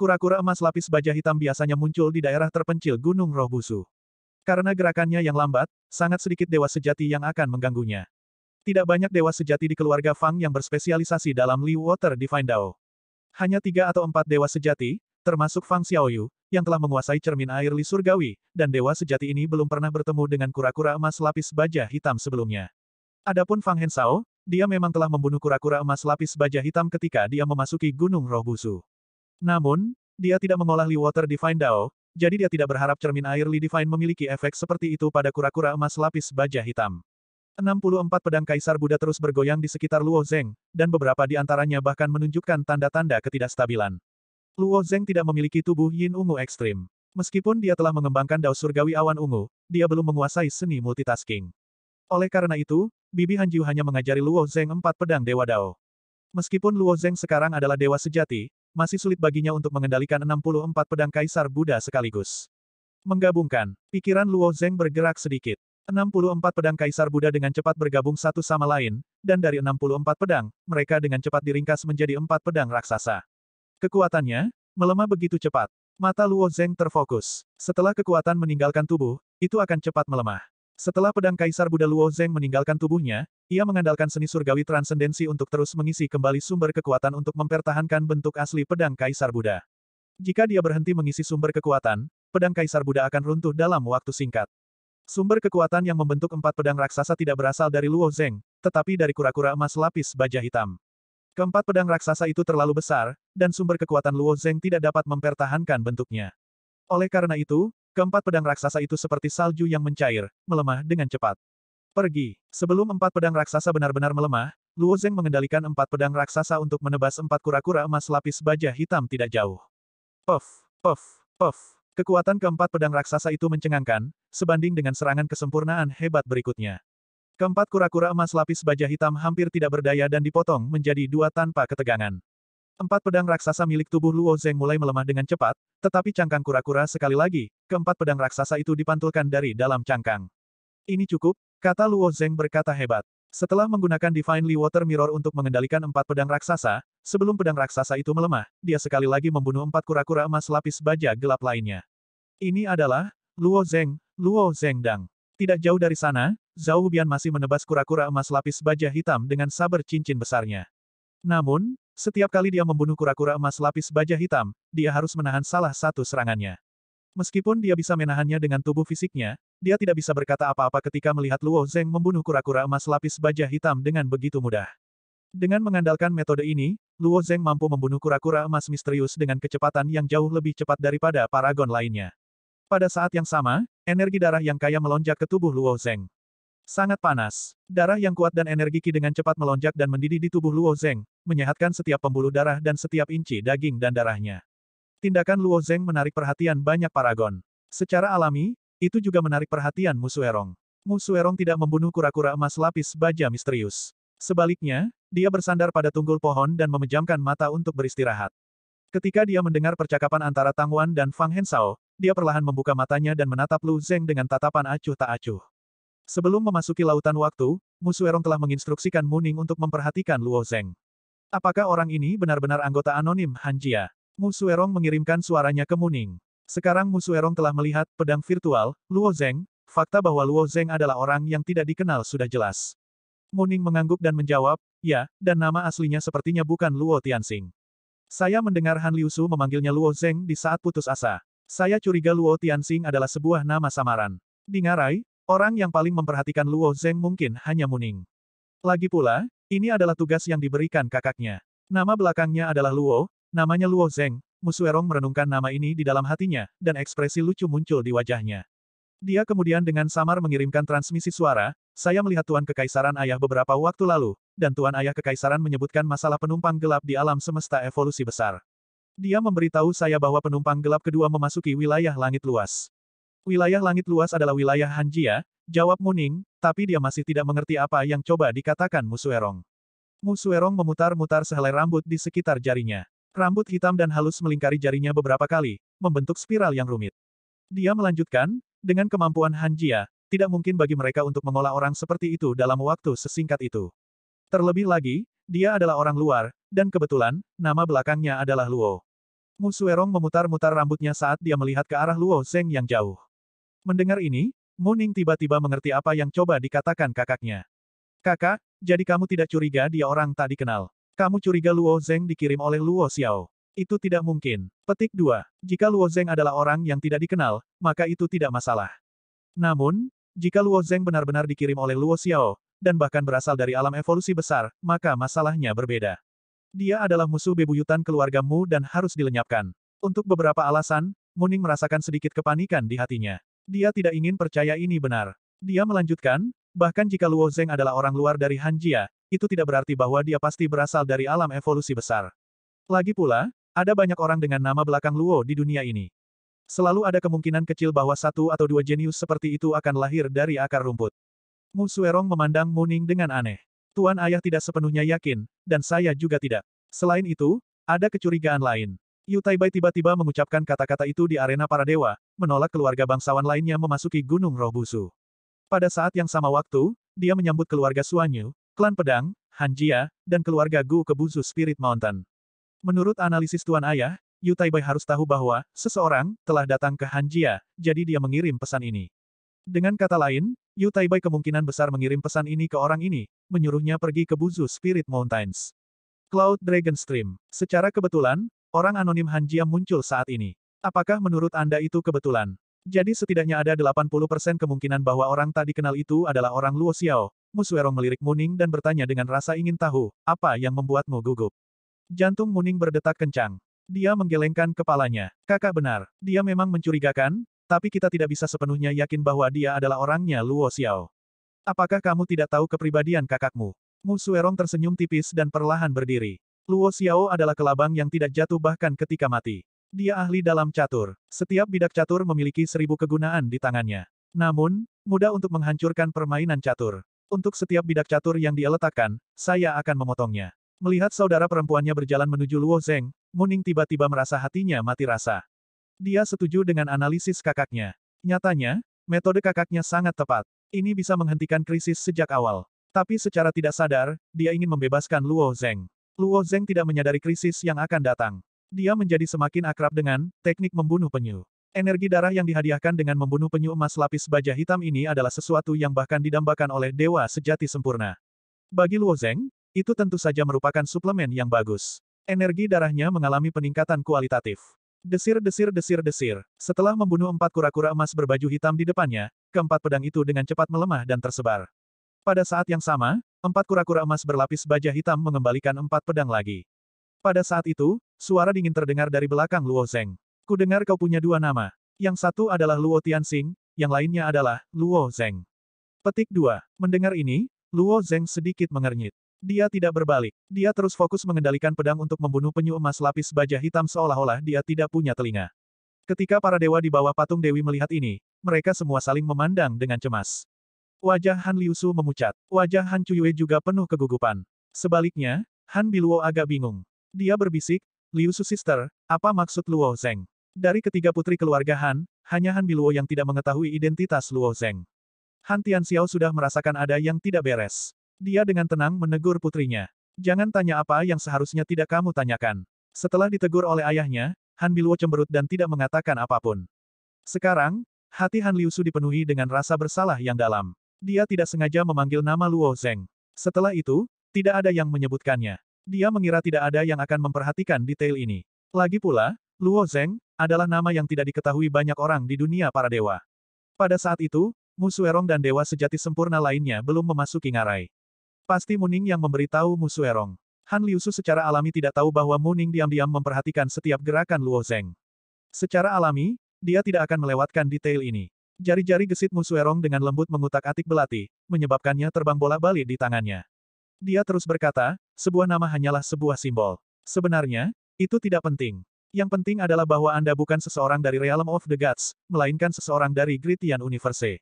Kura-kura emas lapis baja hitam biasanya muncul di daerah terpencil Gunung Roh Busu. Karena gerakannya yang lambat, sangat sedikit dewa sejati yang akan mengganggunya. Tidak banyak dewa sejati di keluarga Fang yang berspesialisasi dalam Li Water Divine Dao. Hanya tiga atau empat dewa sejati, termasuk Fang Xiaoyu, yang telah menguasai cermin air Li Surgawi, dan dewa sejati ini belum pernah bertemu dengan kura-kura emas lapis baja hitam sebelumnya. Adapun Fang Hensao, dia memang telah membunuh kura-kura emas lapis baja hitam ketika dia memasuki Gunung Roh Busu. Namun, dia tidak mengolah Li Water Divine Dao, jadi dia tidak berharap cermin air Li Divine memiliki efek seperti itu pada kura-kura emas lapis baja hitam. 64 pedang Kaisar Buddha terus bergoyang di sekitar Luo Zeng, dan beberapa di antaranya bahkan menunjukkan tanda-tanda ketidakstabilan. Luo Zeng tidak memiliki tubuh yin ungu ekstrim. Meskipun dia telah mengembangkan dao surgawi awan ungu, dia belum menguasai seni multitasking. Oleh karena itu, Bibi Hanjiu hanya mengajari Luo Zeng empat pedang Dewa Dao. Meskipun Luo Zeng sekarang adalah dewa sejati, masih sulit baginya untuk mengendalikan 64 pedang Kaisar Buddha sekaligus. Menggabungkan, pikiran Luo Zeng bergerak sedikit. 64 pedang Kaisar Buddha dengan cepat bergabung satu sama lain, dan dari 64 pedang, mereka dengan cepat diringkas menjadi empat pedang raksasa. Kekuatannya, melemah begitu cepat. Mata Luo Zeng terfokus. Setelah kekuatan meninggalkan tubuh, itu akan cepat melemah. Setelah pedang Kaisar Buddha Luo Zeng meninggalkan tubuhnya, ia mengandalkan seni surgawi transendensi untuk terus mengisi kembali sumber kekuatan untuk mempertahankan bentuk asli pedang Kaisar Buddha. Jika dia berhenti mengisi sumber kekuatan, pedang Kaisar Buddha akan runtuh dalam waktu singkat. Sumber kekuatan yang membentuk empat pedang raksasa tidak berasal dari Luo Zeng, tetapi dari kura-kura emas lapis baja hitam. Keempat pedang raksasa itu terlalu besar, dan sumber kekuatan Luo Zeng tidak dapat mempertahankan bentuknya. Oleh karena itu, Keempat pedang raksasa itu seperti salju yang mencair, melemah dengan cepat. Pergi. Sebelum empat pedang raksasa benar-benar melemah, Luo Zeng mengendalikan empat pedang raksasa untuk menebas empat kura-kura emas lapis baja hitam tidak jauh. Puff, puff, puff. Kekuatan keempat pedang raksasa itu mencengangkan, sebanding dengan serangan kesempurnaan hebat berikutnya. Keempat kura-kura emas lapis baja hitam hampir tidak berdaya dan dipotong menjadi dua tanpa ketegangan. Empat pedang raksasa milik tubuh Luo Zeng mulai melemah dengan cepat, tetapi cangkang kura-kura sekali lagi, keempat pedang raksasa itu dipantulkan dari dalam cangkang. Ini cukup, kata Luo Zeng berkata hebat. Setelah menggunakan Divine Divinely Water Mirror untuk mengendalikan empat pedang raksasa, sebelum pedang raksasa itu melemah, dia sekali lagi membunuh empat kura-kura emas lapis baja gelap lainnya. Ini adalah, Luo Zeng, Luo Zeng Dang. Tidak jauh dari sana, Zhao Hubian masih menebas kura-kura emas lapis baja hitam dengan saber cincin besarnya. Namun, setiap kali dia membunuh kura-kura emas lapis baja hitam, dia harus menahan salah satu serangannya. Meskipun dia bisa menahannya dengan tubuh fisiknya, dia tidak bisa berkata apa-apa ketika melihat Luo Zeng membunuh kura-kura emas lapis baja hitam dengan begitu mudah. Dengan mengandalkan metode ini, Luo Zeng mampu membunuh kura-kura emas misterius dengan kecepatan yang jauh lebih cepat daripada paragon lainnya. Pada saat yang sama, energi darah yang kaya melonjak ke tubuh Luo Zeng. Sangat panas. Darah yang kuat dan energi ki dengan cepat melonjak dan mendidih di tubuh Luo Zeng, menyehatkan setiap pembuluh darah dan setiap inci daging dan darahnya. Tindakan Luo Zeng menarik perhatian banyak paragon. Secara alami, itu juga menarik perhatian Mu Erong. Mu Erong tidak membunuh kura-kura emas lapis baja misterius. Sebaliknya, dia bersandar pada tunggul pohon dan memejamkan mata untuk beristirahat. Ketika dia mendengar percakapan antara Tang Wan dan Fang Hensao, dia perlahan membuka matanya dan menatap Lu Zeng dengan tatapan acuh tak acuh. Sebelum memasuki lautan waktu, Musuerong telah menginstruksikan Muning untuk memperhatikan Luo Zeng. Apakah orang ini benar-benar anggota anonim Hanjia? Musuerong mengirimkan suaranya ke Muning. Sekarang Musuerong telah melihat pedang virtual, Luo Zeng, fakta bahwa Luo Zeng adalah orang yang tidak dikenal sudah jelas. Muning mengangguk dan menjawab, ya, dan nama aslinya sepertinya bukan Luo Tianxing. Saya mendengar Han Liusu memanggilnya Luo Zeng di saat putus asa. Saya curiga Luo Tianxing adalah sebuah nama samaran. Dingarai, Orang yang paling memperhatikan Luo Zeng mungkin hanya Muning. Lagi pula, ini adalah tugas yang diberikan kakaknya. Nama belakangnya adalah Luo, namanya Luo Zeng, Musuerong merenungkan nama ini di dalam hatinya, dan ekspresi lucu muncul di wajahnya. Dia kemudian dengan samar mengirimkan transmisi suara, saya melihat Tuan Kekaisaran Ayah beberapa waktu lalu, dan Tuan Ayah Kekaisaran menyebutkan masalah penumpang gelap di alam semesta evolusi besar. Dia memberitahu saya bahwa penumpang gelap kedua memasuki wilayah langit luas. Wilayah langit luas adalah wilayah Hanjia, jawab Muning, tapi dia masih tidak mengerti apa yang coba dikatakan Musuerong. Musuerong memutar-mutar sehelai rambut di sekitar jarinya. Rambut hitam dan halus melingkari jarinya beberapa kali, membentuk spiral yang rumit. Dia melanjutkan, dengan kemampuan Hanjia, tidak mungkin bagi mereka untuk mengolah orang seperti itu dalam waktu sesingkat itu. Terlebih lagi, dia adalah orang luar, dan kebetulan, nama belakangnya adalah Luo. Musuerong memutar-mutar rambutnya saat dia melihat ke arah Luo Zeng yang jauh. Mendengar ini, Muning tiba-tiba mengerti apa yang coba dikatakan kakaknya. Kakak, jadi kamu tidak curiga dia orang tak dikenal. Kamu curiga Luo Zeng dikirim oleh Luo Xiao. Itu tidak mungkin. Petik 2. Jika Luo Zeng adalah orang yang tidak dikenal, maka itu tidak masalah. Namun, jika Luo Zeng benar-benar dikirim oleh Luo Xiao, dan bahkan berasal dari alam evolusi besar, maka masalahnya berbeda. Dia adalah musuh bebuyutan keluargamu dan harus dilenyapkan. Untuk beberapa alasan, Muning merasakan sedikit kepanikan di hatinya. Dia tidak ingin percaya ini benar. Dia melanjutkan, bahkan jika Luo Zeng adalah orang luar dari Hanjia, itu tidak berarti bahwa dia pasti berasal dari alam evolusi besar. Lagi pula, ada banyak orang dengan nama belakang Luo di dunia ini. Selalu ada kemungkinan kecil bahwa satu atau dua jenius seperti itu akan lahir dari akar rumput. Mu Suerong memandang Muning dengan aneh. Tuan ayah tidak sepenuhnya yakin, dan saya juga tidak. Selain itu, ada kecurigaan lain. Yu Taibai tiba-tiba mengucapkan kata-kata itu di arena para dewa, menolak keluarga bangsawan lainnya memasuki Gunung Roh Busu. Pada saat yang sama waktu, dia menyambut keluarga Suanyu, klan pedang, Hanjia, dan keluarga Gu ke Buzu Spirit Mountain. Menurut analisis Tuan Ayah, Yu Taibai harus tahu bahwa seseorang telah datang ke Hanjia, jadi dia mengirim pesan ini. Dengan kata lain, Yu Taibai kemungkinan besar mengirim pesan ini ke orang ini, menyuruhnya pergi ke Buzu Spirit Mountains. Cloud Dragon Stream. Secara kebetulan, orang anonim Hanjia muncul saat ini. Apakah menurut Anda itu kebetulan? Jadi setidaknya ada 80% kemungkinan bahwa orang tak dikenal itu adalah orang Luo Xiao. Musuerong melirik Muning dan bertanya dengan rasa ingin tahu, apa yang membuatmu gugup? Jantung Muning berdetak kencang. Dia menggelengkan kepalanya. Kakak benar, dia memang mencurigakan, tapi kita tidak bisa sepenuhnya yakin bahwa dia adalah orangnya Luo Xiao. Apakah kamu tidak tahu kepribadian kakakmu? Musuerong tersenyum tipis dan perlahan berdiri. Luo Xiao adalah kelabang yang tidak jatuh bahkan ketika mati. Dia ahli dalam catur. Setiap bidak catur memiliki seribu kegunaan di tangannya. Namun, mudah untuk menghancurkan permainan catur. Untuk setiap bidak catur yang dia letakkan, saya akan memotongnya. Melihat saudara perempuannya berjalan menuju Luo Zeng, Muning tiba-tiba merasa hatinya mati rasa. Dia setuju dengan analisis kakaknya. Nyatanya, metode kakaknya sangat tepat. Ini bisa menghentikan krisis sejak awal. Tapi secara tidak sadar, dia ingin membebaskan Luo Zeng. Luo Zeng tidak menyadari krisis yang akan datang. Dia menjadi semakin akrab dengan teknik membunuh penyu. Energi darah yang dihadiahkan dengan membunuh penyu emas lapis baja hitam ini adalah sesuatu yang bahkan didambakan oleh dewa sejati sempurna. Bagi Luo Zeng, itu tentu saja merupakan suplemen yang bagus. Energi darahnya mengalami peningkatan kualitatif. Desir-desir-desir-desir. Setelah membunuh empat kura-kura emas berbaju hitam di depannya, keempat pedang itu dengan cepat melemah dan tersebar. Pada saat yang sama, empat kura-kura emas berlapis baja hitam mengembalikan empat pedang lagi. Pada saat itu, Suara dingin terdengar dari belakang Luo Zeng. Ku dengar kau punya dua nama. Yang satu adalah Luo Tianxing, yang lainnya adalah Luo Zeng. Petik 2. Mendengar ini, Luo Zeng sedikit mengernyit. Dia tidak berbalik. Dia terus fokus mengendalikan pedang untuk membunuh penyu emas lapis baja hitam seolah-olah dia tidak punya telinga. Ketika para dewa di bawah patung Dewi melihat ini, mereka semua saling memandang dengan cemas. Wajah Han Liusu memucat. Wajah Han Chuyue juga penuh kegugupan. Sebaliknya, Han Biluo agak bingung. Dia berbisik, Liu Su Sister, apa maksud Luo Zeng? Dari ketiga putri keluarga Han, hanya Han Biluo yang tidak mengetahui identitas Luo Zeng. Han Tianxiao sudah merasakan ada yang tidak beres. Dia dengan tenang menegur putrinya. Jangan tanya apa yang seharusnya tidak kamu tanyakan. Setelah ditegur oleh ayahnya, Han Biluo cemberut dan tidak mengatakan apapun. Sekarang, hati Han Liu Su dipenuhi dengan rasa bersalah yang dalam. Dia tidak sengaja memanggil nama Luo Zeng. Setelah itu, tidak ada yang menyebutkannya. Dia mengira tidak ada yang akan memperhatikan detail ini. Lagi pula, Luo Zeng adalah nama yang tidak diketahui banyak orang di dunia para dewa. Pada saat itu, Musuerong dan dewa sejati sempurna lainnya belum memasuki ngarai. Pasti Muning yang memberitahu Musuerong. Han Liusu secara alami tidak tahu bahwa Muning diam-diam memperhatikan setiap gerakan Luo Zeng. Secara alami, dia tidak akan melewatkan detail ini. Jari-jari gesit Musuerong dengan lembut mengutak-atik belati, menyebabkannya terbang bola-balik di tangannya. Dia terus berkata, sebuah nama hanyalah sebuah simbol. Sebenarnya, itu tidak penting. Yang penting adalah bahwa Anda bukan seseorang dari Realm of the Gods, melainkan seseorang dari Gritian Universe.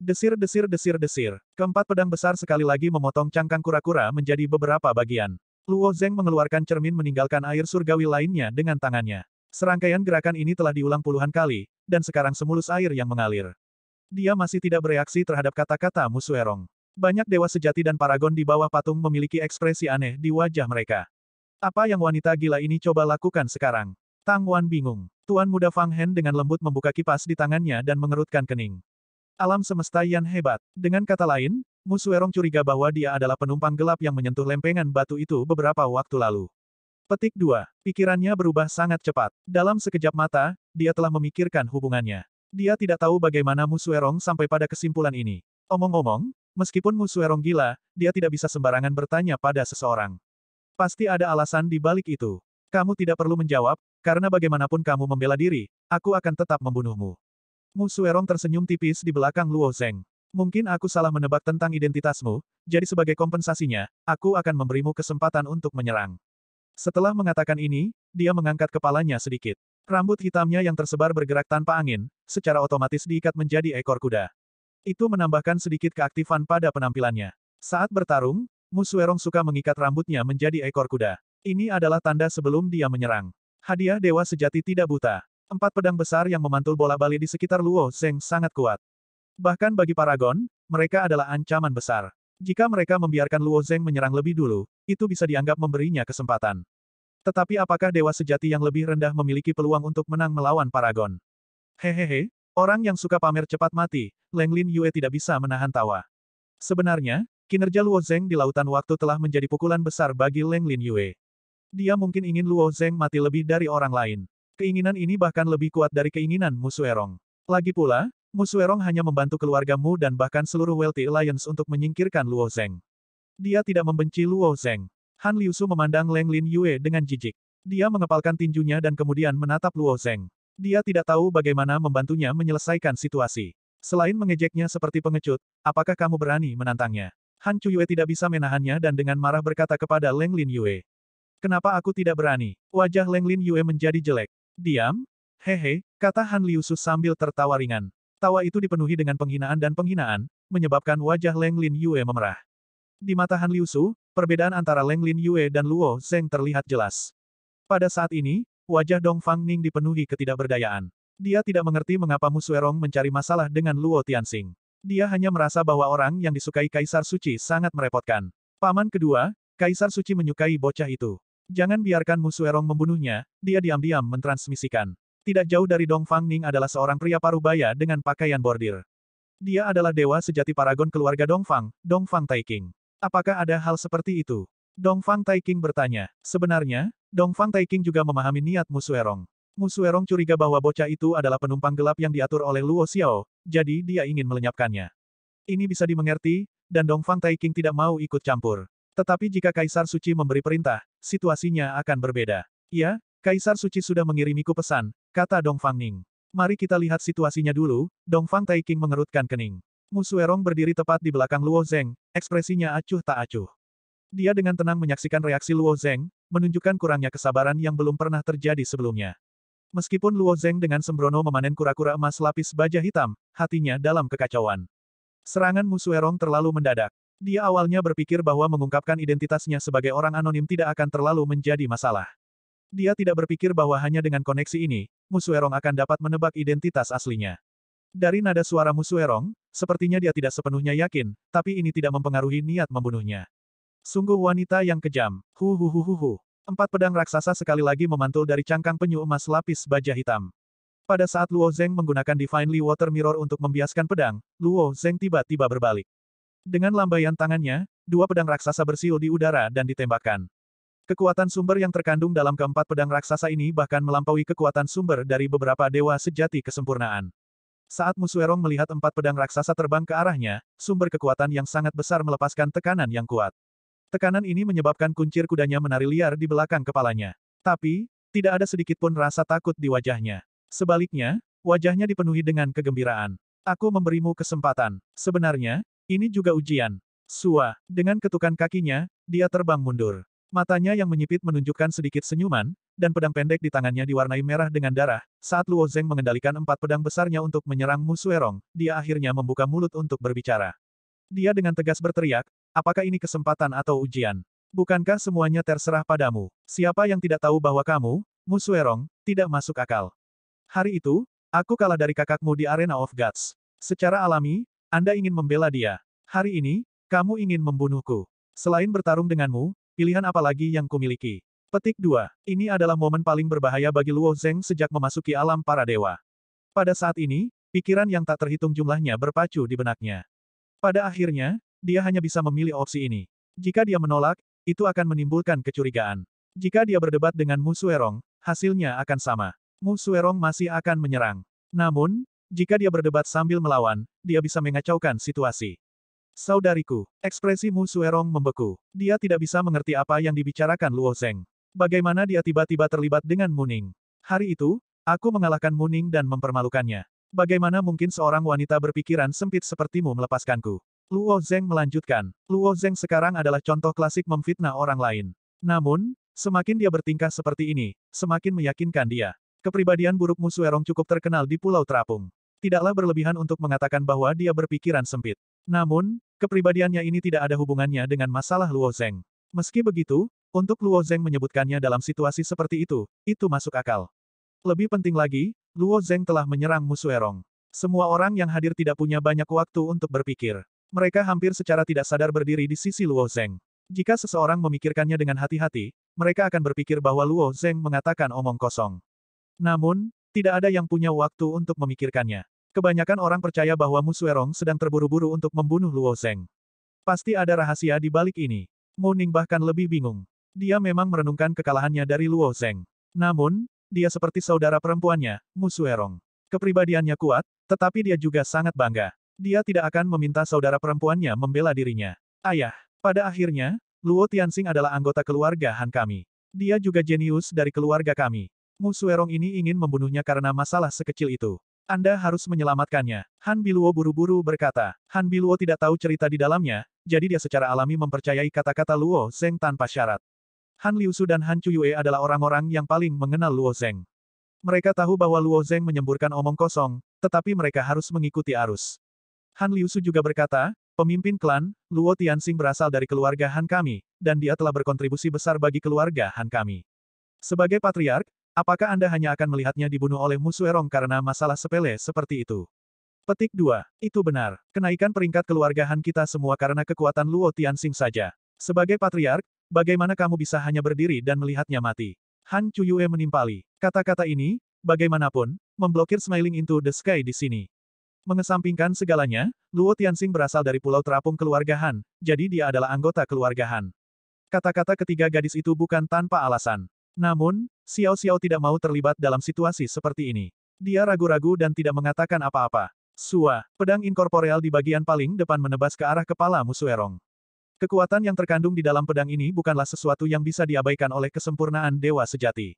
Desir desir desir desir. Keempat pedang besar sekali lagi memotong cangkang kura-kura menjadi beberapa bagian. Luo Zeng mengeluarkan cermin meninggalkan air surgawi lainnya dengan tangannya. Serangkaian gerakan ini telah diulang puluhan kali, dan sekarang semulus air yang mengalir. Dia masih tidak bereaksi terhadap kata-kata Musuerong. Banyak dewa sejati dan paragon di bawah patung memiliki ekspresi aneh di wajah mereka. Apa yang wanita gila ini coba lakukan sekarang? Tang Wan bingung. Tuan muda Fang Hen dengan lembut membuka kipas di tangannya dan mengerutkan kening. Alam semesta yang hebat. Dengan kata lain, Musuerong curiga bahwa dia adalah penumpang gelap yang menyentuh lempengan batu itu beberapa waktu lalu. Petik 2. Pikirannya berubah sangat cepat. Dalam sekejap mata, dia telah memikirkan hubungannya. Dia tidak tahu bagaimana Musuerong sampai pada kesimpulan ini. Omong-omong, Meskipun Musuerong gila, dia tidak bisa sembarangan bertanya pada seseorang. Pasti ada alasan di balik itu. Kamu tidak perlu menjawab, karena bagaimanapun kamu membela diri, aku akan tetap membunuhmu. Musuerong tersenyum tipis di belakang Luo Zeng. Mungkin aku salah menebak tentang identitasmu, jadi sebagai kompensasinya, aku akan memberimu kesempatan untuk menyerang. Setelah mengatakan ini, dia mengangkat kepalanya sedikit. Rambut hitamnya yang tersebar bergerak tanpa angin, secara otomatis diikat menjadi ekor kuda. Itu menambahkan sedikit keaktifan pada penampilannya. Saat bertarung, Musuerong suka mengikat rambutnya menjadi ekor kuda. Ini adalah tanda sebelum dia menyerang. Hadiah dewa sejati tidak buta. Empat pedang besar yang memantul bola bali di sekitar Luo Zeng sangat kuat. Bahkan bagi Paragon, mereka adalah ancaman besar. Jika mereka membiarkan Luo Zeng menyerang lebih dulu, itu bisa dianggap memberinya kesempatan. Tetapi apakah dewa sejati yang lebih rendah memiliki peluang untuk menang melawan Paragon? Hehehe, Orang yang suka pamer cepat mati, Leng Lin Yue tidak bisa menahan tawa. Sebenarnya, kinerja Luo Zeng di lautan waktu telah menjadi pukulan besar bagi Leng Lin Yue. Dia mungkin ingin Luo Zeng mati lebih dari orang lain. Keinginan ini bahkan lebih kuat dari keinginan Musuerong. Suerong. Lagi pula, Musuerong Suerong hanya membantu keluargamu dan bahkan seluruh Wealthy Alliance untuk menyingkirkan Luo Zeng. Dia tidak membenci Luo Zeng. Han Liusu memandang Leng Lin Yue dengan jijik. Dia mengepalkan tinjunya dan kemudian menatap Luo Zeng. Dia tidak tahu bagaimana membantunya menyelesaikan situasi. Selain mengejeknya seperti pengecut, apakah kamu berani menantangnya? Han Chuyue tidak bisa menahannya dan dengan marah berkata kepada Leng Lin Yue. Kenapa aku tidak berani? Wajah Leng Lin Yue menjadi jelek. Diam? Hehe, kata Han Liu Su sambil tertawa ringan. Tawa itu dipenuhi dengan penghinaan dan penghinaan, menyebabkan wajah Leng Lin Yue memerah. Di mata Han Liu Su, perbedaan antara Leng Lin Yue dan Luo Zeng terlihat jelas. Pada saat ini, Wajah Dong Fang Ning dipenuhi ketidakberdayaan. Dia tidak mengerti mengapa Musuerong mencari masalah dengan Luo Tianxing. Dia hanya merasa bahwa orang yang disukai Kaisar Suci sangat merepotkan. Paman kedua, Kaisar Suci menyukai bocah itu. Jangan biarkan Musuerong membunuhnya, dia diam-diam mentransmisikan. Tidak jauh dari Dong Fang Ning adalah seorang pria parubaya dengan pakaian bordir. Dia adalah dewa sejati paragon keluarga Dong Fang, Dong Fang Taiking. Apakah ada hal seperti itu? Dongfang Taiking bertanya. Sebenarnya, Dongfang Taiking juga memahami niat Musuerong. Musuerong curiga bahwa bocah itu adalah penumpang gelap yang diatur oleh Luo Xiao, jadi dia ingin melenyapkannya. Ini bisa dimengerti, dan Dongfang Taiking tidak mau ikut campur. Tetapi jika Kaisar Suci memberi perintah, situasinya akan berbeda. Ya, Kaisar Suci sudah mengirimiku pesan, kata Dongfang Ning. Mari kita lihat situasinya dulu, Dongfang Taiking mengerutkan kening. Musuerong berdiri tepat di belakang Luo Zeng, ekspresinya acuh tak acuh. Dia dengan tenang menyaksikan reaksi Luo Zeng, menunjukkan kurangnya kesabaran yang belum pernah terjadi sebelumnya. Meskipun Luo Zeng dengan sembrono memanen kura-kura emas lapis baja hitam, hatinya dalam kekacauan. Serangan Musuerong terlalu mendadak. Dia awalnya berpikir bahwa mengungkapkan identitasnya sebagai orang anonim tidak akan terlalu menjadi masalah. Dia tidak berpikir bahwa hanya dengan koneksi ini, Musuerong akan dapat menebak identitas aslinya. Dari nada suara Musuerong, sepertinya dia tidak sepenuhnya yakin, tapi ini tidak mempengaruhi niat membunuhnya. Sungguh wanita yang kejam. Hu hu hu hu hu. Empat pedang raksasa sekali lagi memantul dari cangkang penyu emas lapis baja hitam. Pada saat Luo Zeng menggunakan Divinely Water Mirror untuk membiaskan pedang, Luo Zeng tiba-tiba berbalik. Dengan lambaian tangannya, dua pedang raksasa bersiul di udara dan ditembakkan. Kekuatan sumber yang terkandung dalam keempat pedang raksasa ini bahkan melampaui kekuatan sumber dari beberapa dewa sejati kesempurnaan. Saat Musuerong melihat empat pedang raksasa terbang ke arahnya, sumber kekuatan yang sangat besar melepaskan tekanan yang kuat. Tekanan ini menyebabkan kuncir kudanya menari liar di belakang kepalanya. Tapi, tidak ada sedikitpun rasa takut di wajahnya. Sebaliknya, wajahnya dipenuhi dengan kegembiraan. Aku memberimu kesempatan. Sebenarnya, ini juga ujian. Sua, dengan ketukan kakinya, dia terbang mundur. Matanya yang menyipit menunjukkan sedikit senyuman, dan pedang pendek di tangannya diwarnai merah dengan darah. Saat Luo Zeng mengendalikan empat pedang besarnya untuk menyerang Musuerong, dia akhirnya membuka mulut untuk berbicara. Dia dengan tegas berteriak, Apakah ini kesempatan atau ujian? Bukankah semuanya terserah padamu? Siapa yang tidak tahu bahwa kamu, Musuerong, tidak masuk akal? Hari itu, aku kalah dari kakakmu di Arena of Gods. Secara alami, Anda ingin membela dia. Hari ini, kamu ingin membunuhku. Selain bertarung denganmu, pilihan apa lagi yang kumiliki? Petik 2. Ini adalah momen paling berbahaya bagi Luo Zeng sejak memasuki alam para dewa. Pada saat ini, pikiran yang tak terhitung jumlahnya berpacu di benaknya. Pada akhirnya, dia hanya bisa memilih opsi ini. Jika dia menolak, itu akan menimbulkan kecurigaan. Jika dia berdebat dengan Musuerong, hasilnya akan sama. Musuerong masih akan menyerang. Namun, jika dia berdebat sambil melawan, dia bisa mengacaukan situasi. Saudariku, ekspresi Musuerong membeku. Dia tidak bisa mengerti apa yang dibicarakan Luo Zeng. Bagaimana dia tiba-tiba terlibat dengan Muning. Hari itu, aku mengalahkan Muning dan mempermalukannya. Bagaimana mungkin seorang wanita berpikiran sempit sepertimu melepaskanku? Luo Zeng melanjutkan, Luo Zeng sekarang adalah contoh klasik memfitnah orang lain. Namun, semakin dia bertingkah seperti ini, semakin meyakinkan dia. Kepribadian buruk Musuerong cukup terkenal di Pulau Terapung. Tidaklah berlebihan untuk mengatakan bahwa dia berpikiran sempit. Namun, kepribadiannya ini tidak ada hubungannya dengan masalah Luo Zeng. Meski begitu, untuk Luo Zeng menyebutkannya dalam situasi seperti itu, itu masuk akal. Lebih penting lagi, Luo Zeng telah menyerang Musuerong. Semua orang yang hadir tidak punya banyak waktu untuk berpikir. Mereka hampir secara tidak sadar berdiri di sisi Luo Zeng. Jika seseorang memikirkannya dengan hati-hati, mereka akan berpikir bahwa Luo Zeng mengatakan omong kosong. Namun, tidak ada yang punya waktu untuk memikirkannya. Kebanyakan orang percaya bahwa Musuerong sedang terburu-buru untuk membunuh Luo Zeng. Pasti ada rahasia di balik ini. Muning bahkan lebih bingung. Dia memang merenungkan kekalahannya dari Luo Zeng. Namun, dia seperti saudara perempuannya, Musuerong. Kepribadiannya kuat, tetapi dia juga sangat bangga. Dia tidak akan meminta saudara perempuannya membela dirinya. Ayah, pada akhirnya, Luo Tianxing adalah anggota keluarga Han kami. Dia juga jenius dari keluarga kami. Musuerong ini ingin membunuhnya karena masalah sekecil itu. Anda harus menyelamatkannya. Han Biluo buru-buru berkata. Han Biluo tidak tahu cerita di dalamnya, jadi dia secara alami mempercayai kata-kata Luo Zeng tanpa syarat. Han Liusu dan Han Chu Yue adalah orang-orang yang paling mengenal Luo Zeng. Mereka tahu bahwa Luo Zeng menyemburkan omong kosong, tetapi mereka harus mengikuti arus. Han Liusu juga berkata, pemimpin klan, Luo Tianxing berasal dari keluarga Han kami, dan dia telah berkontribusi besar bagi keluarga Han kami. Sebagai patriark, apakah Anda hanya akan melihatnya dibunuh oleh musuh Erong karena masalah sepele seperti itu? Petik 2. Itu benar. Kenaikan peringkat keluarga Han kita semua karena kekuatan Luo Tianxing saja. Sebagai patriark, bagaimana kamu bisa hanya berdiri dan melihatnya mati? Han Chuyue menimpali. Kata-kata ini, bagaimanapun, memblokir Smiling into the Sky di sini. Mengesampingkan segalanya, Luo Tianxing berasal dari pulau terapung keluarga Han, jadi dia adalah anggota keluarga Han. Kata-kata ketiga gadis itu bukan tanpa alasan. Namun, Xiao Xiao tidak mau terlibat dalam situasi seperti ini. Dia ragu-ragu dan tidak mengatakan apa-apa. Sua, pedang inkorporeal di bagian paling depan menebas ke arah kepala Musuerong. Kekuatan yang terkandung di dalam pedang ini bukanlah sesuatu yang bisa diabaikan oleh kesempurnaan dewa sejati.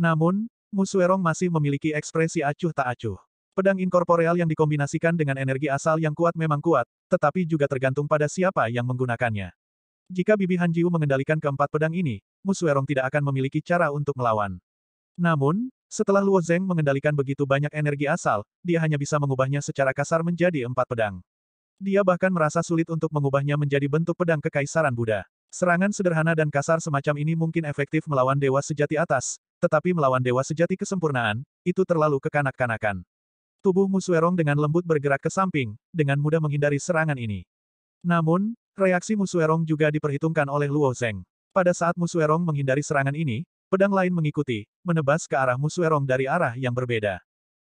Namun, Musuerong masih memiliki ekspresi acuh tak acuh. Pedang inkorporeal yang dikombinasikan dengan energi asal yang kuat memang kuat, tetapi juga tergantung pada siapa yang menggunakannya. Jika Bibi Han mengendalikan keempat pedang ini, Erong tidak akan memiliki cara untuk melawan. Namun, setelah Luo Zeng mengendalikan begitu banyak energi asal, dia hanya bisa mengubahnya secara kasar menjadi empat pedang. Dia bahkan merasa sulit untuk mengubahnya menjadi bentuk pedang kekaisaran Buddha. Serangan sederhana dan kasar semacam ini mungkin efektif melawan dewa sejati atas, tetapi melawan dewa sejati kesempurnaan, itu terlalu kekanak-kanakan. Tubuh Musuerong dengan lembut bergerak ke samping, dengan mudah menghindari serangan ini. Namun, reaksi Musuerong juga diperhitungkan oleh Luo Zeng. Pada saat Musuerong menghindari serangan ini, pedang lain mengikuti, menebas ke arah Musuerong dari arah yang berbeda.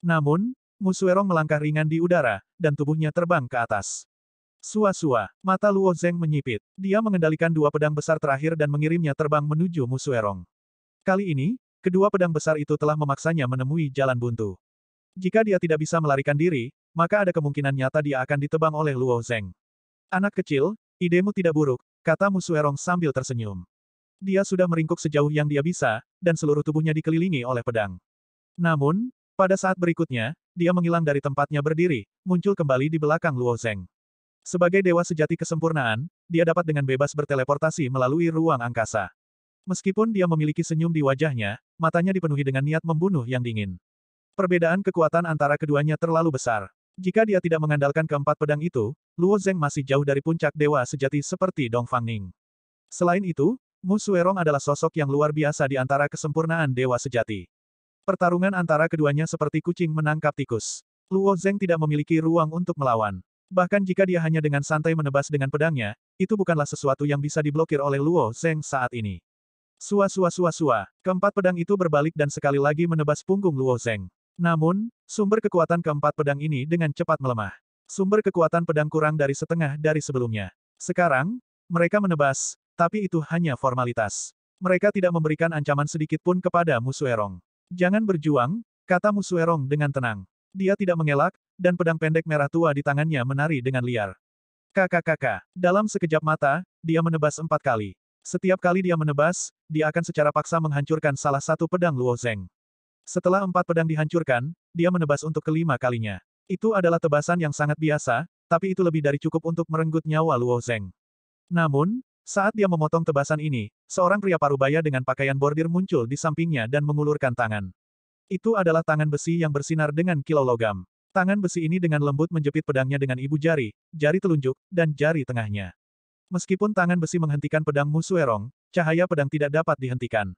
Namun, Musuerong melangkah ringan di udara, dan tubuhnya terbang ke atas. Sua-sua, mata Luo Zeng menyipit. Dia mengendalikan dua pedang besar terakhir dan mengirimnya terbang menuju Musuerong. Kali ini, kedua pedang besar itu telah memaksanya menemui jalan buntu. Jika dia tidak bisa melarikan diri, maka ada kemungkinan nyata dia akan ditebang oleh Luo Zeng. Anak kecil, idemu tidak buruk, kata Musuerong sambil tersenyum. Dia sudah meringkuk sejauh yang dia bisa, dan seluruh tubuhnya dikelilingi oleh pedang. Namun, pada saat berikutnya, dia menghilang dari tempatnya berdiri, muncul kembali di belakang Luo Zeng. Sebagai dewa sejati kesempurnaan, dia dapat dengan bebas berteleportasi melalui ruang angkasa. Meskipun dia memiliki senyum di wajahnya, matanya dipenuhi dengan niat membunuh yang dingin. Perbedaan kekuatan antara keduanya terlalu besar. Jika dia tidak mengandalkan keempat pedang itu, Luo Zeng masih jauh dari puncak dewa sejati seperti Dong Fangning. Selain itu, Mu Suerong adalah sosok yang luar biasa di antara kesempurnaan dewa sejati. Pertarungan antara keduanya seperti kucing menangkap tikus. Luo Zeng tidak memiliki ruang untuk melawan. Bahkan jika dia hanya dengan santai menebas dengan pedangnya, itu bukanlah sesuatu yang bisa diblokir oleh Luo Zeng saat ini. Sua sua sua sua, keempat pedang itu berbalik dan sekali lagi menebas punggung Luo Zeng. Namun, sumber kekuatan keempat pedang ini dengan cepat melemah. Sumber kekuatan pedang kurang dari setengah dari sebelumnya. Sekarang, mereka menebas, tapi itu hanya formalitas. Mereka tidak memberikan ancaman sedikit pun kepada Erong. Jangan berjuang, kata Erong dengan tenang. Dia tidak mengelak, dan pedang pendek merah tua di tangannya menari dengan liar. Kakak-kakak, dalam sekejap mata, dia menebas empat kali. Setiap kali dia menebas, dia akan secara paksa menghancurkan salah satu pedang Luo Zeng. Setelah empat pedang dihancurkan, dia menebas untuk kelima kalinya. Itu adalah tebasan yang sangat biasa, tapi itu lebih dari cukup untuk merenggut nyawa Luo Zeng. Namun, saat dia memotong tebasan ini, seorang pria parubaya dengan pakaian bordir muncul di sampingnya dan mengulurkan tangan. Itu adalah tangan besi yang bersinar dengan kilau logam. Tangan besi ini dengan lembut menjepit pedangnya dengan ibu jari, jari telunjuk, dan jari tengahnya. Meskipun tangan besi menghentikan pedang Musuerong, cahaya pedang tidak dapat dihentikan.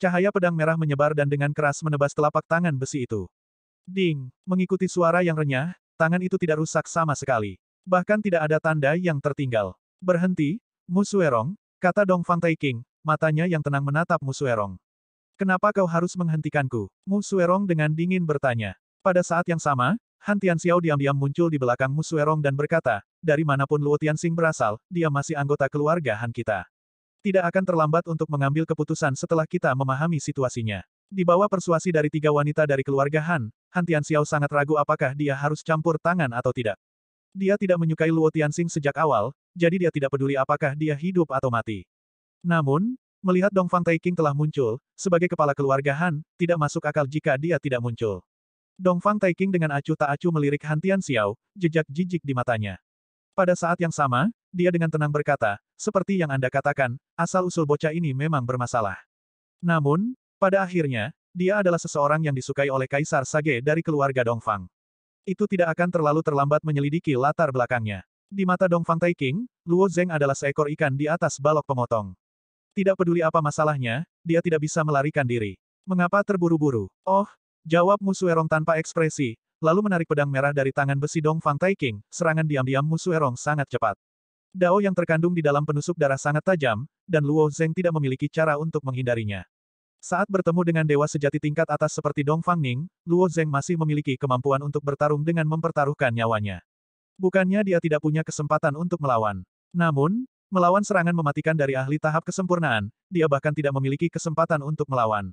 Cahaya pedang merah menyebar dan dengan keras menebas telapak tangan besi itu. Ding! Mengikuti suara yang renyah, tangan itu tidak rusak sama sekali. Bahkan tidak ada tanda yang tertinggal. Berhenti, Musuerong, kata Dong Fang Taiking, matanya yang tenang menatap Musuerong. Kenapa kau harus menghentikanku? Musuerong dengan dingin bertanya. Pada saat yang sama, Han Xiao diam-diam muncul di belakang Musuerong dan berkata, dari manapun Luo Tianxing berasal, dia masih anggota keluarga Han kita. Tidak akan terlambat untuk mengambil keputusan setelah kita memahami situasinya. Di bawah persuasi dari tiga wanita dari keluarga Han, Han Tianxiao sangat ragu apakah dia harus campur tangan atau tidak. Dia tidak menyukai Luo Tianxing sejak awal, jadi dia tidak peduli apakah dia hidup atau mati. Namun, melihat Dongfang Taiking telah muncul, sebagai kepala keluarga Han, tidak masuk akal jika dia tidak muncul. Dongfang Taiking dengan acuh tak acuh melirik Han Tianxiao, jejak jijik di matanya. Pada saat yang sama, dia dengan tenang berkata, seperti yang Anda katakan, asal-usul bocah ini memang bermasalah. Namun, pada akhirnya, dia adalah seseorang yang disukai oleh Kaisar Sage dari keluarga Dongfang. Itu tidak akan terlalu terlambat menyelidiki latar belakangnya. Di mata Dongfang Taiking, Luo Zeng adalah seekor ikan di atas balok pemotong. Tidak peduli apa masalahnya, dia tidak bisa melarikan diri. Mengapa terburu-buru? Oh, jawab Musuerong tanpa ekspresi, lalu menarik pedang merah dari tangan besi Dong Fang Tai King, serangan diam-diam Musuh Erong sangat cepat. Dao yang terkandung di dalam penusuk darah sangat tajam, dan Luo Zeng tidak memiliki cara untuk menghindarinya. Saat bertemu dengan dewa sejati tingkat atas seperti Dong Fang Ning, Luo Zeng masih memiliki kemampuan untuk bertarung dengan mempertaruhkan nyawanya. Bukannya dia tidak punya kesempatan untuk melawan. Namun, melawan serangan mematikan dari ahli tahap kesempurnaan, dia bahkan tidak memiliki kesempatan untuk melawan.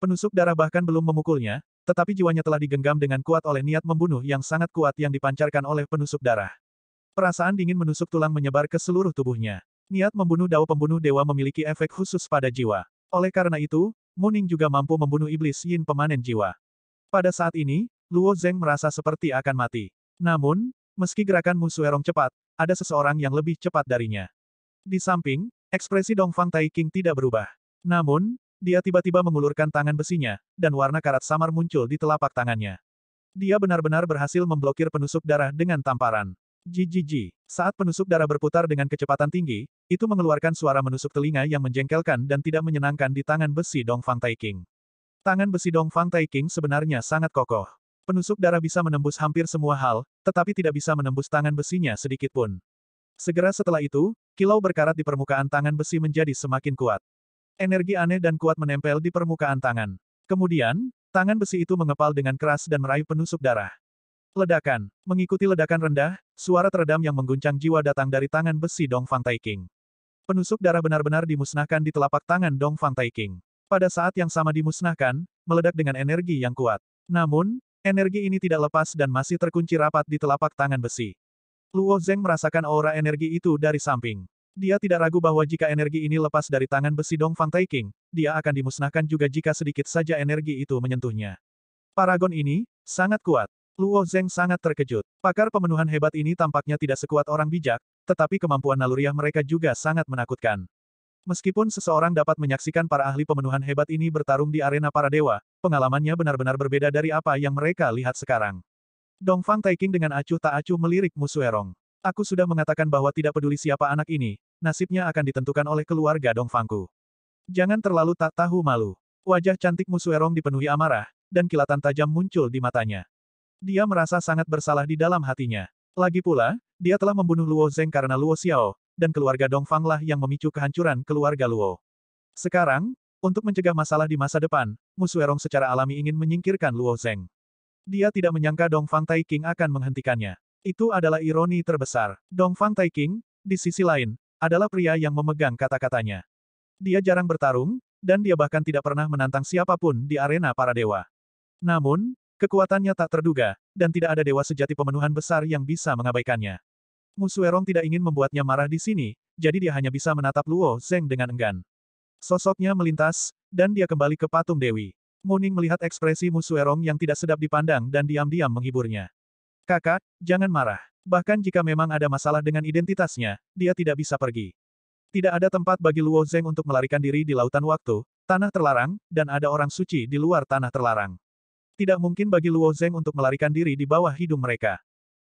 Penusuk darah bahkan belum memukulnya, tetapi jiwanya telah digenggam dengan kuat oleh niat membunuh yang sangat kuat yang dipancarkan oleh penusuk darah. Perasaan dingin menusuk tulang menyebar ke seluruh tubuhnya. Niat membunuh Dao pembunuh dewa memiliki efek khusus pada jiwa. Oleh karena itu, Muning juga mampu membunuh iblis yin pemanen jiwa. Pada saat ini, Luo Zeng merasa seperti akan mati. Namun, meski gerakan erong cepat, ada seseorang yang lebih cepat darinya. Di samping, ekspresi Dongfang Tai King tidak berubah. Namun, dia tiba-tiba mengulurkan tangan besinya, dan warna karat samar muncul di telapak tangannya. Dia benar-benar berhasil memblokir penusuk darah dengan tamparan. Jijiji. Saat penusuk darah berputar dengan kecepatan tinggi, itu mengeluarkan suara menusuk telinga yang menjengkelkan dan tidak menyenangkan di tangan besi Dongfang Taiking. Tangan besi Dongfang Taiking sebenarnya sangat kokoh. Penusuk darah bisa menembus hampir semua hal, tetapi tidak bisa menembus tangan besinya sedikit pun. Segera setelah itu, kilau berkarat di permukaan tangan besi menjadi semakin kuat. Energi aneh dan kuat menempel di permukaan tangan. Kemudian, tangan besi itu mengepal dengan keras dan meraih penusuk darah. Ledakan. Mengikuti ledakan rendah, suara teredam yang mengguncang jiwa datang dari tangan besi Dong Fang Taiking. Penusuk darah benar-benar dimusnahkan di telapak tangan Dong Fang Taiking. Pada saat yang sama dimusnahkan, meledak dengan energi yang kuat. Namun, energi ini tidak lepas dan masih terkunci rapat di telapak tangan besi. Luo Zeng merasakan aura energi itu dari samping. Dia tidak ragu bahwa jika energi ini lepas dari tangan besi Dong Fang Taiking, dia akan dimusnahkan juga jika sedikit saja energi itu menyentuhnya. Paragon ini, sangat kuat. Luo Zeng sangat terkejut. Pakar pemenuhan hebat ini tampaknya tidak sekuat orang bijak, tetapi kemampuan naluriah mereka juga sangat menakutkan. Meskipun seseorang dapat menyaksikan para ahli pemenuhan hebat ini bertarung di arena para dewa, pengalamannya benar-benar berbeda dari apa yang mereka lihat sekarang. Dong Dongfang Taiking dengan acuh tak acuh melirik Musuerong. Aku sudah mengatakan bahwa tidak peduli siapa anak ini, nasibnya akan ditentukan oleh keluarga Dongfangku. Jangan terlalu tak tahu malu. Wajah cantik Musuerong dipenuhi amarah, dan kilatan tajam muncul di matanya. Dia merasa sangat bersalah di dalam hatinya. Lagi pula, dia telah membunuh Luo Zeng karena Luo Xiao, dan keluarga Dongfang lah yang memicu kehancuran keluarga Luo. Sekarang, untuk mencegah masalah di masa depan, Musuerong secara alami ingin menyingkirkan Luo Zeng. Dia tidak menyangka Dongfang Taiking akan menghentikannya. Itu adalah ironi terbesar. Dongfang Taiking, di sisi lain, adalah pria yang memegang kata-katanya. Dia jarang bertarung, dan dia bahkan tidak pernah menantang siapapun di arena para dewa. Namun, kekuatannya tak terduga, dan tidak ada dewa sejati pemenuhan besar yang bisa mengabaikannya. Musuerong tidak ingin membuatnya marah di sini, jadi dia hanya bisa menatap Luo Zeng dengan enggan. Sosoknya melintas, dan dia kembali ke patung Dewi. Muning melihat ekspresi Musuerong yang tidak sedap dipandang dan diam-diam menghiburnya. Kakak, jangan marah. Bahkan jika memang ada masalah dengan identitasnya, dia tidak bisa pergi. Tidak ada tempat bagi Luo Zeng untuk melarikan diri di lautan waktu, tanah terlarang, dan ada orang suci di luar tanah terlarang. Tidak mungkin bagi Luo Zeng untuk melarikan diri di bawah hidung mereka.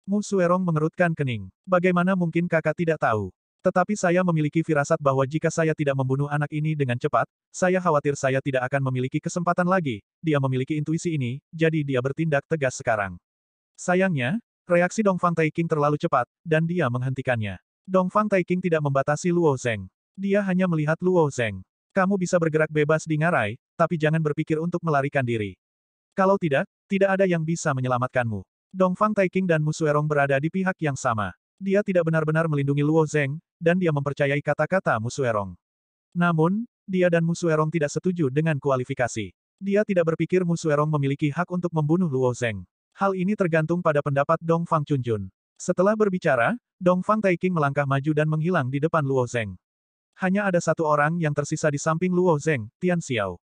Mu Suerong mengerutkan kening. Bagaimana mungkin kakak tidak tahu? Tetapi saya memiliki firasat bahwa jika saya tidak membunuh anak ini dengan cepat, saya khawatir saya tidak akan memiliki kesempatan lagi. Dia memiliki intuisi ini, jadi dia bertindak tegas sekarang. Sayangnya, reaksi Dongfang Taiking terlalu cepat, dan dia menghentikannya. Dongfang Taiking tidak membatasi Luo Zeng. Dia hanya melihat Luo Zeng. Kamu bisa bergerak bebas di ngarai, tapi jangan berpikir untuk melarikan diri. Kalau tidak, tidak ada yang bisa menyelamatkanmu. Dongfang Taiking dan Musuerong berada di pihak yang sama. Dia tidak benar-benar melindungi Luo Zeng, dan dia mempercayai kata-kata Musuerong. Namun, dia dan Musuerong tidak setuju dengan kualifikasi. Dia tidak berpikir Musuerong memiliki hak untuk membunuh Luo Zeng. Hal ini tergantung pada pendapat Dong Fang Chunjun. Setelah berbicara, Dong Fang Taiking melangkah maju dan menghilang di depan Luo Zeng. Hanya ada satu orang yang tersisa di samping Luo Zeng, Tian Xiao.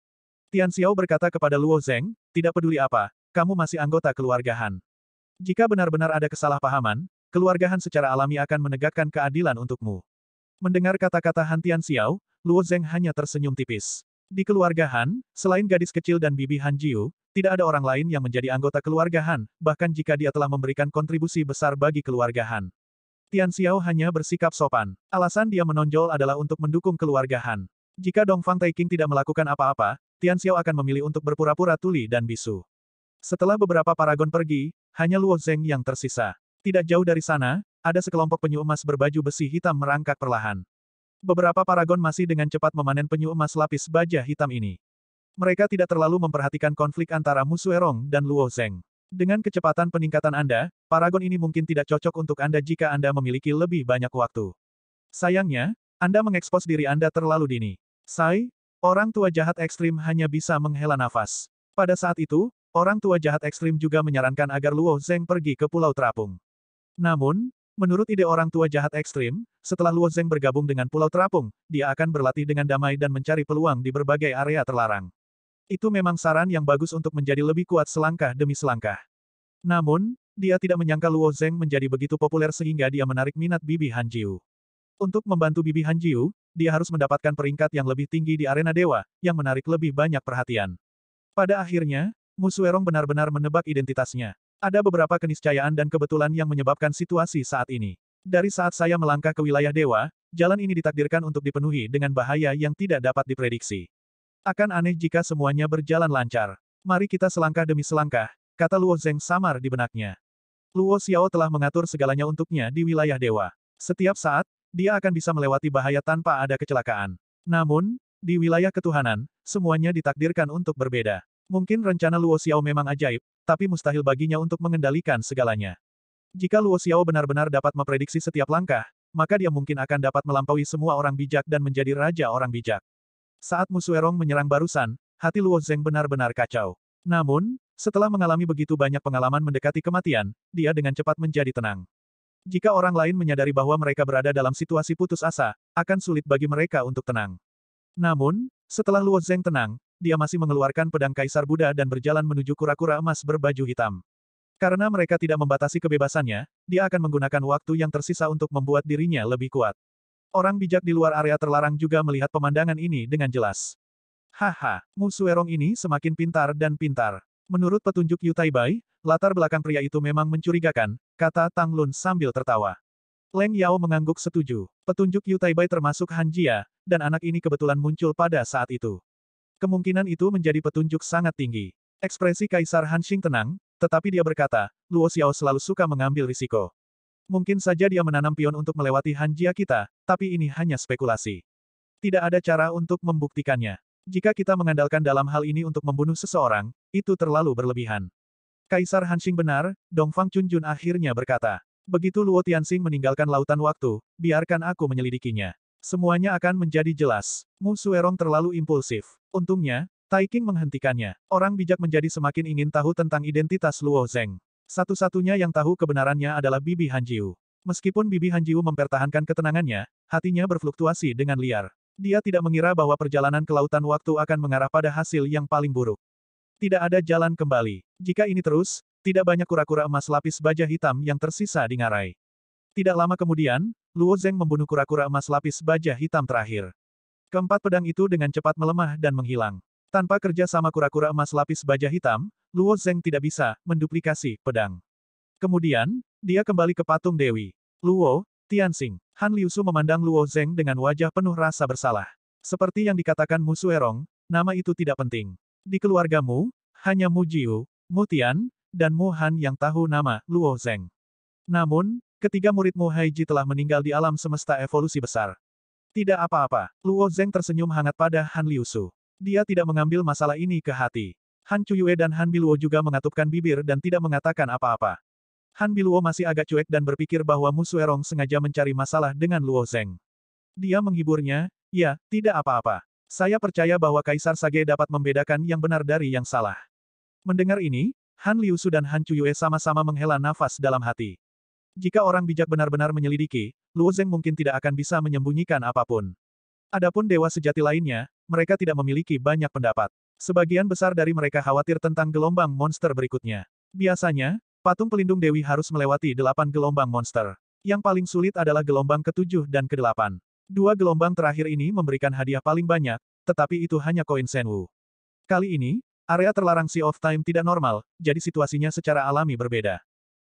Tian Xiao berkata kepada Luo Zeng, tidak peduli apa, kamu masih anggota keluarga Han. Jika benar-benar ada kesalahpahaman, keluarga Han secara alami akan menegakkan keadilan untukmu. Mendengar kata-kata Han Tian Xiao, Luo Zeng hanya tersenyum tipis. Di keluarga Han, selain gadis kecil dan bibi Han Jiu, tidak ada orang lain yang menjadi anggota keluarga Han, bahkan jika dia telah memberikan kontribusi besar bagi keluarga Han. Tian Xiao hanya bersikap sopan. Alasan dia menonjol adalah untuk mendukung keluarga Han. Jika Dongfang Taiking tidak melakukan apa-apa, Tian Xiao akan memilih untuk berpura-pura tuli dan bisu. Setelah beberapa paragon pergi, hanya Luo Zeng yang tersisa. Tidak jauh dari sana, ada sekelompok penyu emas berbaju besi hitam merangkak perlahan. Beberapa paragon masih dengan cepat memanen penyu emas lapis baja hitam ini. Mereka tidak terlalu memperhatikan konflik antara Musuerong dan Luo Zeng. Dengan kecepatan peningkatan Anda, paragon ini mungkin tidak cocok untuk Anda jika Anda memiliki lebih banyak waktu. Sayangnya, Anda mengekspos diri Anda terlalu dini. Sai, orang tua jahat ekstrim hanya bisa menghela nafas. Pada saat itu, orang tua jahat ekstrim juga menyarankan agar Luo Zeng pergi ke Pulau Terapung. Namun, Menurut ide orang tua jahat ekstrim, setelah Luo Zeng bergabung dengan Pulau Terapung, dia akan berlatih dengan damai dan mencari peluang di berbagai area terlarang. Itu memang saran yang bagus untuk menjadi lebih kuat selangkah demi selangkah. Namun, dia tidak menyangka Luo Zeng menjadi begitu populer sehingga dia menarik minat Bibi Han Jiu. Untuk membantu Bibi Han Jiu, dia harus mendapatkan peringkat yang lebih tinggi di arena dewa, yang menarik lebih banyak perhatian. Pada akhirnya, Musuerong benar-benar menebak identitasnya. Ada beberapa keniscayaan dan kebetulan yang menyebabkan situasi saat ini. Dari saat saya melangkah ke wilayah dewa, jalan ini ditakdirkan untuk dipenuhi dengan bahaya yang tidak dapat diprediksi. Akan aneh jika semuanya berjalan lancar. Mari kita selangkah demi selangkah, kata Luo Zeng samar di benaknya. Luo Xiao telah mengatur segalanya untuknya di wilayah dewa. Setiap saat, dia akan bisa melewati bahaya tanpa ada kecelakaan. Namun, di wilayah ketuhanan, semuanya ditakdirkan untuk berbeda. Mungkin rencana Luo Xiao memang ajaib, tapi mustahil baginya untuk mengendalikan segalanya. Jika Luo Xiao benar-benar dapat memprediksi setiap langkah, maka dia mungkin akan dapat melampaui semua orang bijak dan menjadi raja orang bijak. Saat Musuerong menyerang barusan, hati Luo Zeng benar-benar kacau. Namun, setelah mengalami begitu banyak pengalaman mendekati kematian, dia dengan cepat menjadi tenang. Jika orang lain menyadari bahwa mereka berada dalam situasi putus asa, akan sulit bagi mereka untuk tenang. Namun, setelah Luo Zeng tenang, dia masih mengeluarkan pedang Kaisar Buddha dan berjalan menuju kura-kura emas berbaju hitam. Karena mereka tidak membatasi kebebasannya, dia akan menggunakan waktu yang tersisa untuk membuat dirinya lebih kuat. Orang bijak di luar area terlarang juga melihat pemandangan ini dengan jelas. Haha, erong ini semakin pintar dan pintar. Menurut petunjuk Yutai Bai, latar belakang pria itu memang mencurigakan, kata Tang Lun sambil tertawa. Leng Yao mengangguk setuju. Petunjuk Yutai Bai termasuk Han Jia, dan anak ini kebetulan muncul pada saat itu. Kemungkinan itu menjadi petunjuk sangat tinggi. Ekspresi Kaisar Hanshing tenang, tetapi dia berkata, Luo Xiao selalu suka mengambil risiko. Mungkin saja dia menanam pion untuk melewati Hanjia kita, tapi ini hanya spekulasi. Tidak ada cara untuk membuktikannya. Jika kita mengandalkan dalam hal ini untuk membunuh seseorang, itu terlalu berlebihan. Kaisar Hanshing benar, Dongfang Chunjun akhirnya berkata. Begitu Luo Tianxing meninggalkan lautan waktu, biarkan aku menyelidikinya. Semuanya akan menjadi jelas. Mu Suerong terlalu impulsif. Untungnya, Taiking menghentikannya. Orang bijak menjadi semakin ingin tahu tentang identitas Luo Zeng. Satu-satunya yang tahu kebenarannya adalah Bibi Hanjiu. Meskipun Bibi Hanjiu mempertahankan ketenangannya, hatinya berfluktuasi dengan liar. Dia tidak mengira bahwa perjalanan ke lautan waktu akan mengarah pada hasil yang paling buruk. Tidak ada jalan kembali. Jika ini terus, tidak banyak kura-kura emas lapis baja hitam yang tersisa di ngarai. Tidak lama kemudian, Luo Zeng membunuh kura-kura emas lapis baja hitam terakhir. Keempat pedang itu dengan cepat melemah dan menghilang. Tanpa kerja sama kura-kura emas lapis baja hitam, Luo Zeng tidak bisa menduplikasi pedang. Kemudian, dia kembali ke patung Dewi. Luo, Tianxing. Han Liusu memandang Luo Zeng dengan wajah penuh rasa bersalah. Seperti yang dikatakan Mu Suerong, nama itu tidak penting. Di keluargamu, hanya Mu Jiu, Mu Tian, dan Mu Han yang tahu nama Luo Zeng. Namun, ketiga murid Mu Haiji telah meninggal di alam semesta evolusi besar. Tidak apa-apa, Luo Zeng tersenyum hangat pada Han Liu Su. Dia tidak mengambil masalah ini ke hati. Han Chuyue dan Han Biluo juga mengatupkan bibir dan tidak mengatakan apa-apa. Han Biluo masih agak cuek dan berpikir bahwa Musuerong sengaja mencari masalah dengan Luo Zeng. Dia menghiburnya, ya, tidak apa-apa. Saya percaya bahwa Kaisar Sage dapat membedakan yang benar dari yang salah. Mendengar ini, Han Liu Su dan Han Chuyue sama-sama menghela nafas dalam hati. Jika orang bijak benar-benar menyelidiki, Luo Zeng mungkin tidak akan bisa menyembunyikan apapun. Adapun dewa sejati lainnya, mereka tidak memiliki banyak pendapat. Sebagian besar dari mereka khawatir tentang gelombang monster berikutnya. Biasanya, patung pelindung dewi harus melewati delapan gelombang monster. Yang paling sulit adalah gelombang ketujuh dan kedelapan. Dua gelombang terakhir ini memberikan hadiah paling banyak, tetapi itu hanya koin Senwu. Kali ini, area terlarang Sea of Time tidak normal, jadi situasinya secara alami berbeda.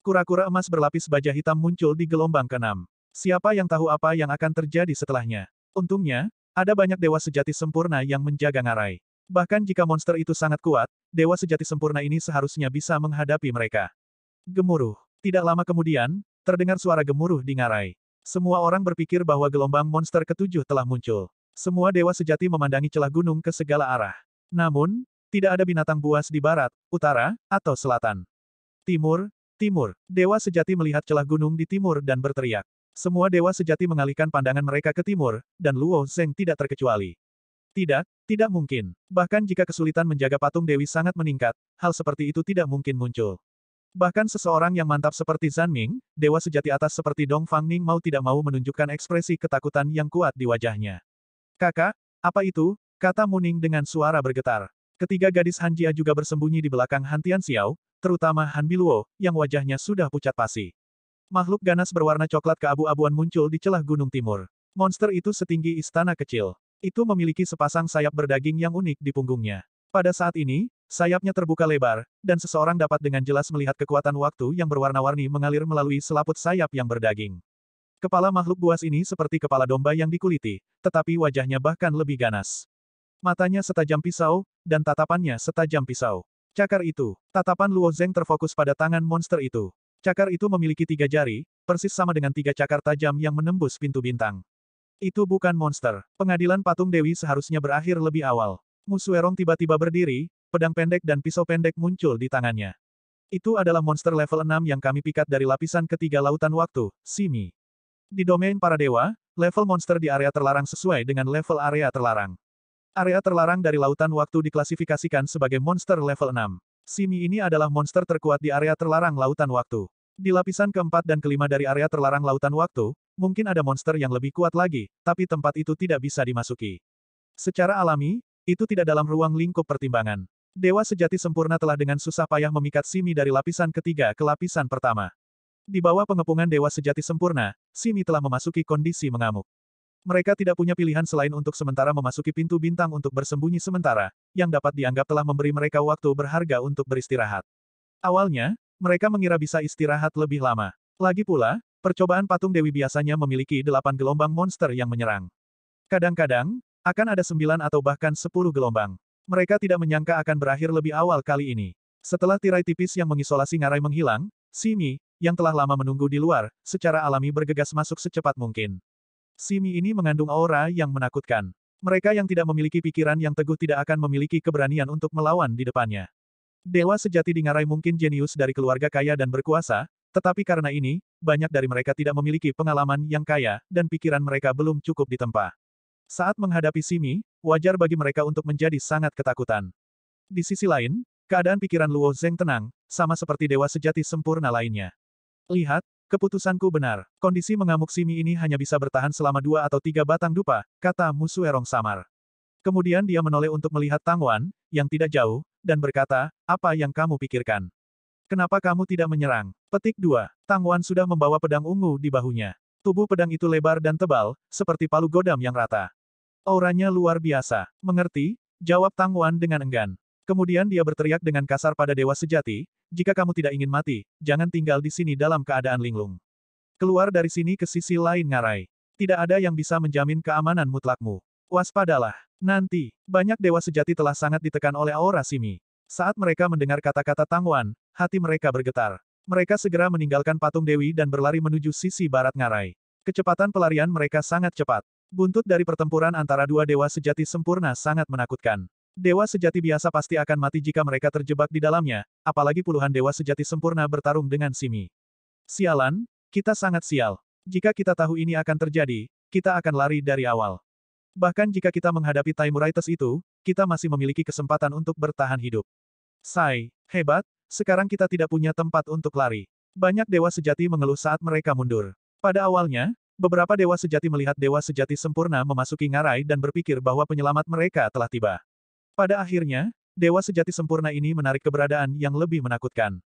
Kura-kura emas berlapis baja hitam muncul di gelombang keenam. Siapa yang tahu apa yang akan terjadi setelahnya? Untungnya, ada banyak dewa sejati sempurna yang menjaga ngarai. Bahkan jika monster itu sangat kuat, dewa sejati sempurna ini seharusnya bisa menghadapi mereka. Gemuruh. Tidak lama kemudian, terdengar suara gemuruh di ngarai. Semua orang berpikir bahwa gelombang monster ketujuh telah muncul. Semua dewa sejati memandangi celah gunung ke segala arah. Namun, tidak ada binatang buas di barat, utara, atau selatan. Timur, Timur, Dewa Sejati melihat celah gunung di timur dan berteriak. Semua Dewa Sejati mengalihkan pandangan mereka ke timur, dan Luo Zeng tidak terkecuali. Tidak, tidak mungkin. Bahkan jika kesulitan menjaga patung Dewi sangat meningkat, hal seperti itu tidak mungkin muncul. Bahkan seseorang yang mantap seperti Zan Ming, dewa sejati atas seperti Dong Fang Ning mau tidak mau menunjukkan ekspresi ketakutan yang kuat di wajahnya. Kakak, apa itu? Kata Muning dengan suara bergetar. Ketiga gadis Han Jia juga bersembunyi di belakang Han Tian Xiao, terutama Han Biluo, yang wajahnya sudah pucat pasi. Makhluk ganas berwarna coklat keabu-abuan muncul di celah gunung timur. Monster itu setinggi istana kecil. Itu memiliki sepasang sayap berdaging yang unik di punggungnya. Pada saat ini, sayapnya terbuka lebar, dan seseorang dapat dengan jelas melihat kekuatan waktu yang berwarna-warni mengalir melalui selaput sayap yang berdaging. Kepala makhluk buas ini seperti kepala domba yang dikuliti, tetapi wajahnya bahkan lebih ganas. Matanya setajam pisau, dan tatapannya setajam pisau. Cakar itu, tatapan Luo Zeng terfokus pada tangan monster itu. Cakar itu memiliki tiga jari, persis sama dengan tiga cakar tajam yang menembus pintu bintang. Itu bukan monster. Pengadilan patung Dewi seharusnya berakhir lebih awal. Musuerong tiba-tiba berdiri, pedang pendek dan pisau pendek muncul di tangannya. Itu adalah monster level 6 yang kami pikat dari lapisan ketiga lautan waktu, Simi. Di domain para dewa, level monster di area terlarang sesuai dengan level area terlarang. Area terlarang dari lautan waktu diklasifikasikan sebagai monster level 6. Simi ini adalah monster terkuat di area terlarang lautan waktu. Di lapisan keempat dan kelima dari area terlarang lautan waktu, mungkin ada monster yang lebih kuat lagi, tapi tempat itu tidak bisa dimasuki. Secara alami, itu tidak dalam ruang lingkup pertimbangan. Dewa sejati sempurna telah dengan susah payah memikat Simi dari lapisan ketiga ke lapisan pertama. Di bawah pengepungan Dewa Sejati Sempurna, Simi telah memasuki kondisi mengamuk. Mereka tidak punya pilihan selain untuk sementara memasuki pintu bintang untuk bersembunyi sementara, yang dapat dianggap telah memberi mereka waktu berharga untuk beristirahat. Awalnya, mereka mengira bisa istirahat lebih lama. Lagi pula, percobaan patung Dewi biasanya memiliki delapan gelombang monster yang menyerang. Kadang-kadang, akan ada sembilan atau bahkan sepuluh gelombang. Mereka tidak menyangka akan berakhir lebih awal kali ini. Setelah tirai tipis yang mengisolasi ngarai menghilang, Simi, yang telah lama menunggu di luar, secara alami bergegas masuk secepat mungkin. Simi ini mengandung aura yang menakutkan. Mereka yang tidak memiliki pikiran yang teguh tidak akan memiliki keberanian untuk melawan di depannya. Dewa sejati di ngarai mungkin jenius dari keluarga kaya dan berkuasa, tetapi karena ini, banyak dari mereka tidak memiliki pengalaman yang kaya, dan pikiran mereka belum cukup ditempa. Saat menghadapi Simi, wajar bagi mereka untuk menjadi sangat ketakutan. Di sisi lain, keadaan pikiran Luo Zeng tenang, sama seperti dewa sejati sempurna lainnya. Lihat, Keputusanku benar. Kondisi mengamuk Simi ini hanya bisa bertahan selama dua atau tiga batang dupa, kata Musu Erong Samar. Kemudian dia menoleh untuk melihat tang wan, yang tidak jauh, dan berkata, apa yang kamu pikirkan? Kenapa kamu tidak menyerang? Petik 2. Wan sudah membawa pedang ungu di bahunya. Tubuh pedang itu lebar dan tebal, seperti palu godam yang rata. Auranya luar biasa. Mengerti? Jawab tang wan dengan enggan. Kemudian dia berteriak dengan kasar pada Dewa Sejati, jika kamu tidak ingin mati, jangan tinggal di sini dalam keadaan linglung. Keluar dari sini ke sisi lain ngarai. Tidak ada yang bisa menjamin keamanan mutlakmu. Waspadalah. Nanti, banyak Dewa Sejati telah sangat ditekan oleh aura Simi. Saat mereka mendengar kata-kata Tangwan, hati mereka bergetar. Mereka segera meninggalkan patung Dewi dan berlari menuju sisi barat ngarai. Kecepatan pelarian mereka sangat cepat. Buntut dari pertempuran antara dua dewa sejati sempurna sangat menakutkan. Dewa sejati biasa pasti akan mati jika mereka terjebak di dalamnya, apalagi puluhan dewa sejati sempurna bertarung dengan Simi. Sialan, kita sangat sial. Jika kita tahu ini akan terjadi, kita akan lari dari awal. Bahkan jika kita menghadapi Taimuraites itu, kita masih memiliki kesempatan untuk bertahan hidup. Sai, hebat, sekarang kita tidak punya tempat untuk lari. Banyak dewa sejati mengeluh saat mereka mundur. Pada awalnya, beberapa dewa sejati melihat dewa sejati sempurna memasuki ngarai dan berpikir bahwa penyelamat mereka telah tiba. Pada akhirnya, dewa sejati sempurna ini menarik keberadaan yang lebih menakutkan.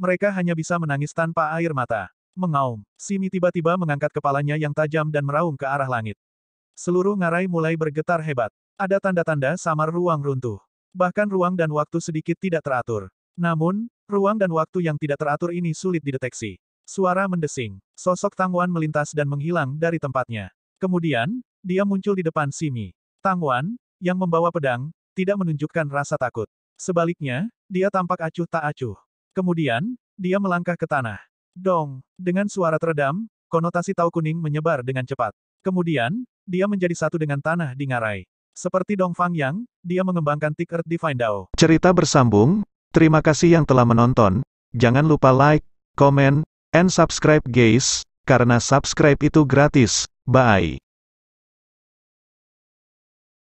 Mereka hanya bisa menangis tanpa air mata. Mengaum, Simi tiba-tiba mengangkat kepalanya yang tajam dan meraung ke arah langit. Seluruh ngarai mulai bergetar hebat. Ada tanda-tanda samar ruang runtuh. Bahkan ruang dan waktu sedikit tidak teratur. Namun, ruang dan waktu yang tidak teratur ini sulit dideteksi. Suara mendesing. Sosok Tangwan melintas dan menghilang dari tempatnya. Kemudian, dia muncul di depan Simi. Tangwan, yang membawa pedang, tidak menunjukkan rasa takut. Sebaliknya, dia tampak acuh tak acuh. Kemudian, dia melangkah ke tanah. Dong, dengan suara teredam, konotasi tau kuning menyebar dengan cepat. Kemudian, dia menjadi satu dengan tanah di ngarai. Seperti Dong Fang Yang, dia mengembangkan Tick Earth Divine Dao. Cerita bersambung, terima kasih yang telah menonton. Jangan lupa like, comment, and subscribe guys, karena subscribe itu gratis. Bye.